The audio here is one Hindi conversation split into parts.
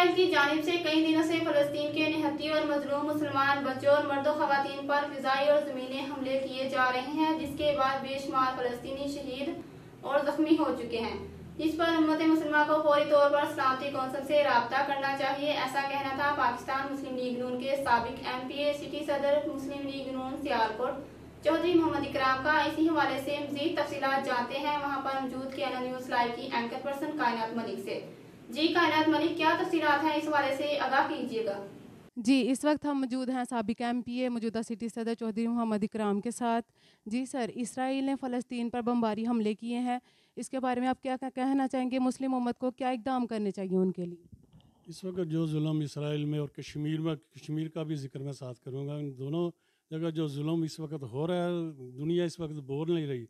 इसराइल की जानब से कई दिनों से फलस्तीन के निहती और मजलूम मुसलमान बच्चों और मर्दों खातन पर फिजाई और ज़मीनी हमले किए जा रहे हैं जिसके बाद बेशुमार फलस्तनी शहीद और जख्मी हो चुके हैं जिस पर उम्मत मुसलमान को फौरी तौर पर सलामती कौंसल से रबता करना चाहिए ऐसा कहना था पाकिस्तान मुस्लिम लीग नून के सबक एम पी ए सिटी सदर मुस्लिम लीग नून सियालकोट चौधरी मोहम्मद इकराम का इसी हवाले से मजीद तफसी जानते हैं वहाँ पर मौजूद के न्यूज लाइव की एंकर पर्सन कायनात मलिक से जी कायनात मलिक क्या तफसीत हैं इस वाले से आगाह कीजिएगा जी इस वक्त हम मौजूद हैं सबक एम पी ए मौजूदा सिटी सदर चौधरी मोहम्मद इकराम के साथ जी सर इसराइल ने फ़लस्तीन पर बमबारी हमले किए हैं इसके बारे में आप क्या कहना चाहेंगे मुस्लिम उम्मत को क्या इकदाम करने चाहिए उनके लिए इस वक्त जो जुल्म इसराइल में और कश्मीर में कश्मीर का भी जिक्र मैं साथ करूँगा इन दोनों जगह जो जुल्म इस वक्त हो रहा है दुनिया इस वक्त बोल नहीं रही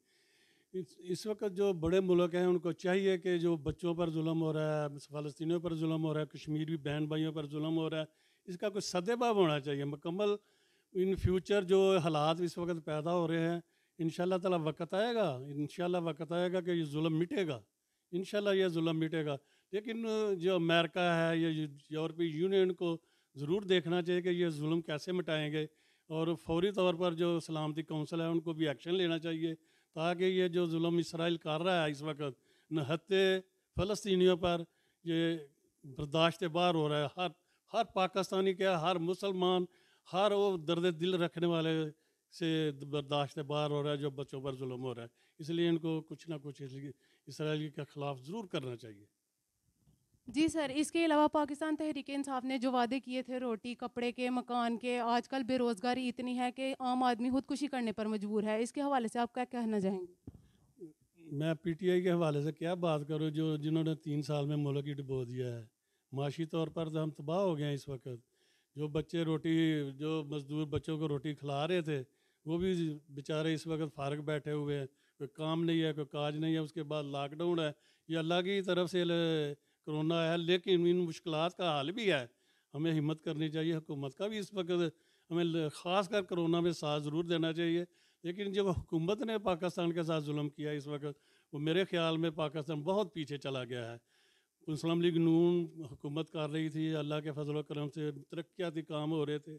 इस, इस वक्त जो बड़े मुल्क हैं उनको चाहिए कि जो बच्चों पर जुल्म हो रहा है फ़लस्तियों पर जुल्म हो रहा है कश्मीरी बहन भाइयों पर जुल्म हो रहा है इसका कोई सदेबाव होना चाहिए मुकम्मल इन फ्यूचर जो हालात इस वक्त पैदा हो रहे हैं इन ताला वक्त आएगा इन वक्त आएगा कि ये जुल्म मिटेगा इन ये जुल्म मिटेगा लेकिन जो अमेरिका है या यूरोपीय यूनियन को ज़रूर देखना चाहिए कि ये जुल्म कैसे मिटाएंगे और फौरी तौर पर जो सलामती कौंसिल है उनको भी एक्शन लेना चाहिए ताकि ये जो जुल्म इसराइल कर रहा है इस वक्त नहत्ते फ़लस्तियों पर ये बर्दाश्त बाहर हो रहा है हर हर पाकिस्तानी क्या हर मुसलमान हर वो दर्द दिल रखने वाले से बर्दाश्त बाहर हो रहा है जो बच्चों पर जुल्म हो रहा है इसलिए इनको कुछ ना कुछ इसराइल के खिलाफ ज़रूर करना चाहिए जी सर इसके अलावा पाकिस्तान तहरीक इंसाफ ने जो वादे किए थे रोटी कपड़े के मकान के आजकल बेरोज़गारी इतनी है कि आम आदमी खुदकुशी करने पर मजबूर है इसके हवाले से आप क्या कहना चाहेंगे मैं पीटीआई के हवाले से क्या बात करूँ जो जिन्होंने तीन साल में मुल्क ही डुबो दिया है माशी तौर पर तो हम तबाह हो गए हैं इस वक्त जो बच्चे रोटी जो मज़दूर बच्चों को रोटी खिला रहे थे वो भी बेचारे इस वक्त फारग बैठे हुए हैं कोई काम नहीं है कोई काज नहीं है उसके बाद लॉकडाउन है ये अल्लाह की तरफ से कोरोना है लेकिन इन मुश्किल का हाल भी है हमें हिम्मत करनी चाहिए हुकूमत का भी इस वक्त हमें ख़ास कर कोरोना में साथ ज़रूर देना चाहिए लेकिन जब हुकूमत ने पाकिस्तान के साथ जुल्म किया इस वक्त वो मेरे ख्याल में पाकिस्तान बहुत पीछे चला गया है मुस्लिम लीग नून हुकूमत कर रही थी अल्लाह के फजल करम से तरक्याती काम हो रहे थे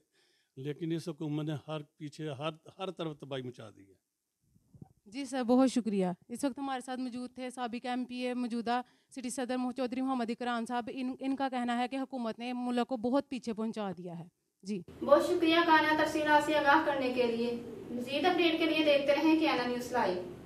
लेकिन इस हुकूमत ने हर पीछे हर हर तरफ तबाही मचा दी है जी सर बहुत शुक्रिया इस वक्त हमारे साथ मौजूद थे सबक एम पी ए मौजूदा सिटी सदर चौधरी मोहम्मद इकराम साहब इन इनका कहना है कि हुकूमत ने मुल्क को बहुत पीछे पहुंचा दिया है जी बहुत शुक्रिया काना तफसी आगाह करने के लिए मजीद अपडेट के लिए देखते रहें क्या न्यूज़ लाइव